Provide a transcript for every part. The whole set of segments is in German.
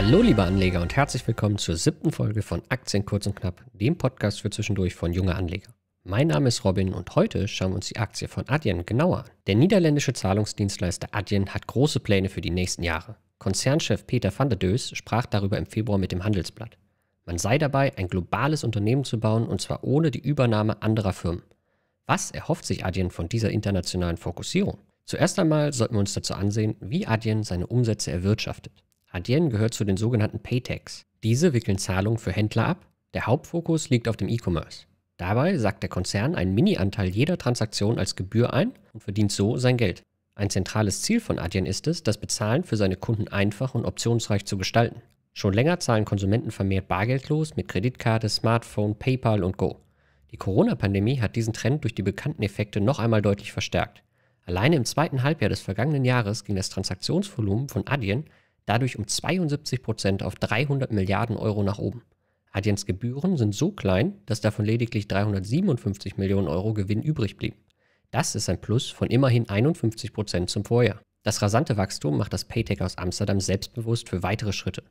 Hallo liebe Anleger und herzlich willkommen zur siebten Folge von Aktien kurz und knapp, dem Podcast für zwischendurch von junge Anleger. Mein Name ist Robin und heute schauen wir uns die Aktie von Adyen genauer an. Der niederländische Zahlungsdienstleister Adyen hat große Pläne für die nächsten Jahre. Konzernchef Peter van der Dös sprach darüber im Februar mit dem Handelsblatt. Man sei dabei, ein globales Unternehmen zu bauen und zwar ohne die Übernahme anderer Firmen. Was erhofft sich Adyen von dieser internationalen Fokussierung? Zuerst einmal sollten wir uns dazu ansehen, wie Adyen seine Umsätze erwirtschaftet. Adyen gehört zu den sogenannten Paytechs. Diese wickeln Zahlungen für Händler ab. Der Hauptfokus liegt auf dem E-Commerce. Dabei sagt der Konzern einen Mini-Anteil jeder Transaktion als Gebühr ein und verdient so sein Geld. Ein zentrales Ziel von Adyen ist es, das Bezahlen für seine Kunden einfach und optionsreich zu gestalten. Schon länger zahlen Konsumenten vermehrt bargeldlos mit Kreditkarte, Smartphone, PayPal und Go. Die Corona-Pandemie hat diesen Trend durch die bekannten Effekte noch einmal deutlich verstärkt. Alleine im zweiten Halbjahr des vergangenen Jahres ging das Transaktionsvolumen von Adyen dadurch um 72 Prozent auf 300 Milliarden Euro nach oben. Adiens Gebühren sind so klein, dass davon lediglich 357 Millionen Euro Gewinn übrig blieb. Das ist ein Plus von immerhin 51 Prozent zum Vorjahr. Das rasante Wachstum macht das Paytech aus Amsterdam selbstbewusst für weitere Schritte.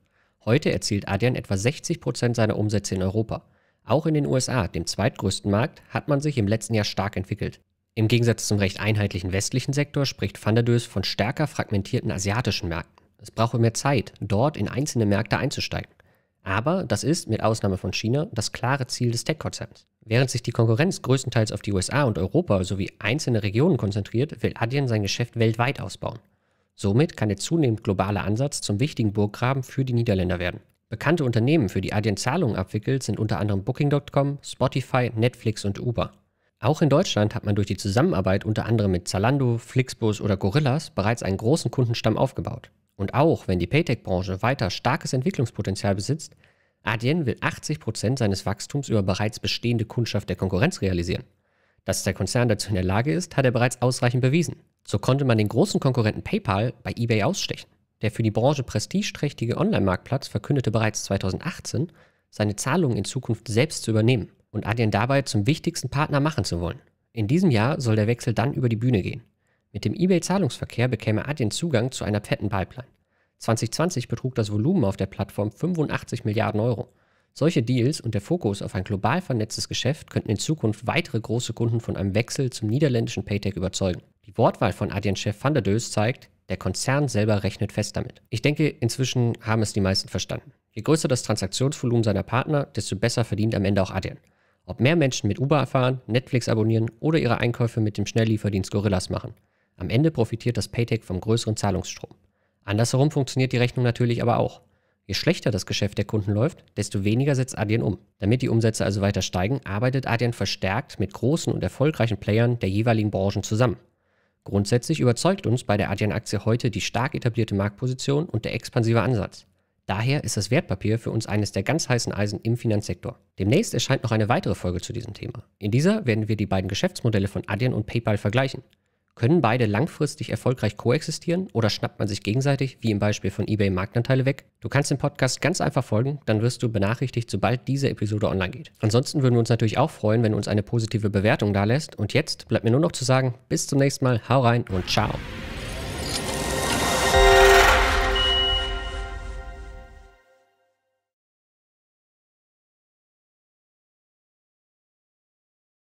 Heute erzielt Adyen etwa 60 Prozent seiner Umsätze in Europa. Auch in den USA, dem zweitgrößten Markt, hat man sich im letzten Jahr stark entwickelt. Im Gegensatz zum recht einheitlichen westlichen Sektor spricht Van der Dös von stärker fragmentierten asiatischen Märkten. Es brauche mehr Zeit, dort in einzelne Märkte einzusteigen. Aber das ist, mit Ausnahme von China, das klare Ziel des Tech-Konzerns. Während sich die Konkurrenz größtenteils auf die USA und Europa sowie einzelne Regionen konzentriert, will Adyen sein Geschäft weltweit ausbauen. Somit kann der zunehmend globale Ansatz zum wichtigen Burggraben für die Niederländer werden. Bekannte Unternehmen, für die Adyen Zahlungen abwickelt, sind unter anderem Booking.com, Spotify, Netflix und Uber. Auch in Deutschland hat man durch die Zusammenarbeit unter anderem mit Zalando, Flixbus oder Gorillas bereits einen großen Kundenstamm aufgebaut. Und auch wenn die Paytech-Branche weiter starkes Entwicklungspotenzial besitzt, Adyen will 80% Prozent seines Wachstums über bereits bestehende Kundschaft der Konkurrenz realisieren. Dass der Konzern dazu in der Lage ist, hat er bereits ausreichend bewiesen. So konnte man den großen Konkurrenten PayPal bei eBay ausstechen. Der für die Branche prestigeträchtige Online-Marktplatz verkündete bereits 2018, seine Zahlungen in Zukunft selbst zu übernehmen und Adyen dabei zum wichtigsten Partner machen zu wollen. In diesem Jahr soll der Wechsel dann über die Bühne gehen. Mit dem eBay-Zahlungsverkehr bekäme Adyen Zugang zu einer fetten Pipeline. 2020 betrug das Volumen auf der Plattform 85 Milliarden Euro. Solche Deals und der Fokus auf ein global vernetztes Geschäft könnten in Zukunft weitere große Kunden von einem Wechsel zum niederländischen Paytech überzeugen. Die Wortwahl von Adyen-Chef van der Deus zeigt, der Konzern selber rechnet fest damit. Ich denke, inzwischen haben es die meisten verstanden. Je größer das Transaktionsvolumen seiner Partner, desto besser verdient am Ende auch Adyen. Ob mehr Menschen mit Uber erfahren, Netflix abonnieren oder ihre Einkäufe mit dem Schnelllieferdienst Gorillas machen – am Ende profitiert das Paytech vom größeren Zahlungsstrom. Andersherum funktioniert die Rechnung natürlich aber auch. Je schlechter das Geschäft der Kunden läuft, desto weniger setzt Adyen um. Damit die Umsätze also weiter steigen, arbeitet Adyen verstärkt mit großen und erfolgreichen Playern der jeweiligen Branchen zusammen. Grundsätzlich überzeugt uns bei der Adyen-Aktie heute die stark etablierte Marktposition und der expansive Ansatz. Daher ist das Wertpapier für uns eines der ganz heißen Eisen im Finanzsektor. Demnächst erscheint noch eine weitere Folge zu diesem Thema. In dieser werden wir die beiden Geschäftsmodelle von Adyen und PayPal vergleichen. Können beide langfristig erfolgreich koexistieren oder schnappt man sich gegenseitig, wie im Beispiel von eBay, Marktanteile weg? Du kannst dem Podcast ganz einfach folgen, dann wirst du benachrichtigt, sobald diese Episode online geht. Ansonsten würden wir uns natürlich auch freuen, wenn du uns eine positive Bewertung da lässt. Und jetzt bleibt mir nur noch zu sagen, bis zum nächsten Mal, hau rein und ciao.